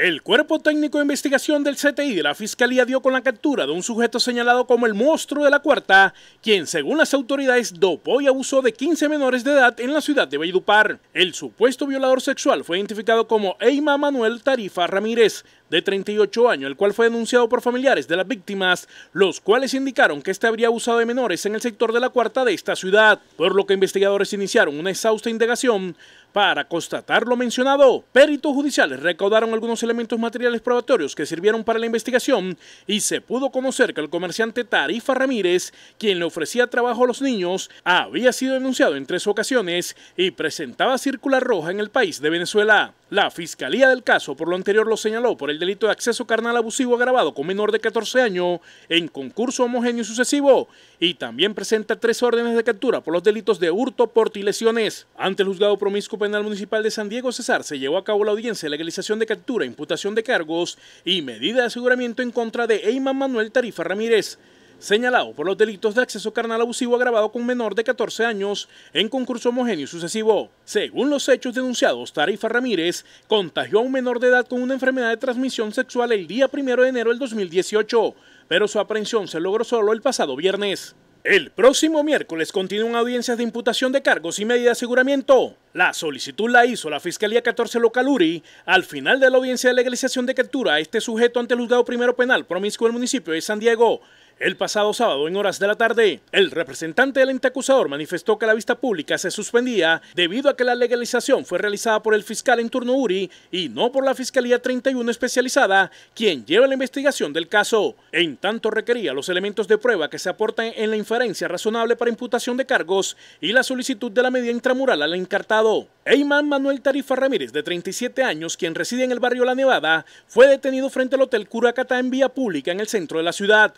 El Cuerpo Técnico de Investigación del CTI de la Fiscalía dio con la captura de un sujeto señalado como el monstruo de la cuarta, quien según las autoridades dopó y abusó de 15 menores de edad en la ciudad de Valledupar. El supuesto violador sexual fue identificado como Eima Manuel Tarifa Ramírez, de 38 años, el cual fue denunciado por familiares de las víctimas, los cuales indicaron que este habría abusado de menores en el sector de la cuarta de esta ciudad, por lo que investigadores iniciaron una exhausta indagación para constatar lo mencionado, peritos judiciales recaudaron algunos elementos materiales probatorios que sirvieron para la investigación y se pudo conocer que el comerciante Tarifa Ramírez, quien le ofrecía trabajo a los niños, había sido denunciado en tres ocasiones y presentaba circular roja en el país de Venezuela. La fiscalía del caso por lo anterior lo señaló por el delito de acceso carnal abusivo agravado con menor de 14 años en concurso homogéneo sucesivo y también presenta tres órdenes de captura por los delitos de hurto, porte y lesiones. Ante el juzgado promiscuo penal municipal de San Diego Cesar se llevó a cabo la audiencia de legalización de captura, imputación de cargos y medida de aseguramiento en contra de Eyman Manuel Tarifa Ramírez, señalado por los delitos de acceso carnal abusivo agravado con menor de 14 años en concurso homogéneo sucesivo. Según los hechos denunciados, Tarifa Ramírez contagió a un menor de edad con una enfermedad de transmisión sexual el día 1 de enero del 2018, pero su aprehensión se logró solo el pasado viernes. El próximo miércoles continúan audiencias de imputación de cargos y medidas de aseguramiento. La solicitud la hizo la Fiscalía 14 Local Uri al final de la audiencia de legalización de captura a este sujeto ante el juzgado primero penal promiscuo del municipio de San Diego, el pasado sábado, en horas de la tarde, el representante del ente acusador manifestó que la vista pública se suspendía debido a que la legalización fue realizada por el fiscal en turno URI y no por la Fiscalía 31 especializada, quien lleva la investigación del caso. En tanto, requería los elementos de prueba que se aportan en la inferencia razonable para imputación de cargos y la solicitud de la medida intramural al encartado. Eyman Manuel Tarifa Ramírez, de 37 años, quien reside en el barrio La Nevada, fue detenido frente al Hotel Curacata en vía pública en el centro de la ciudad.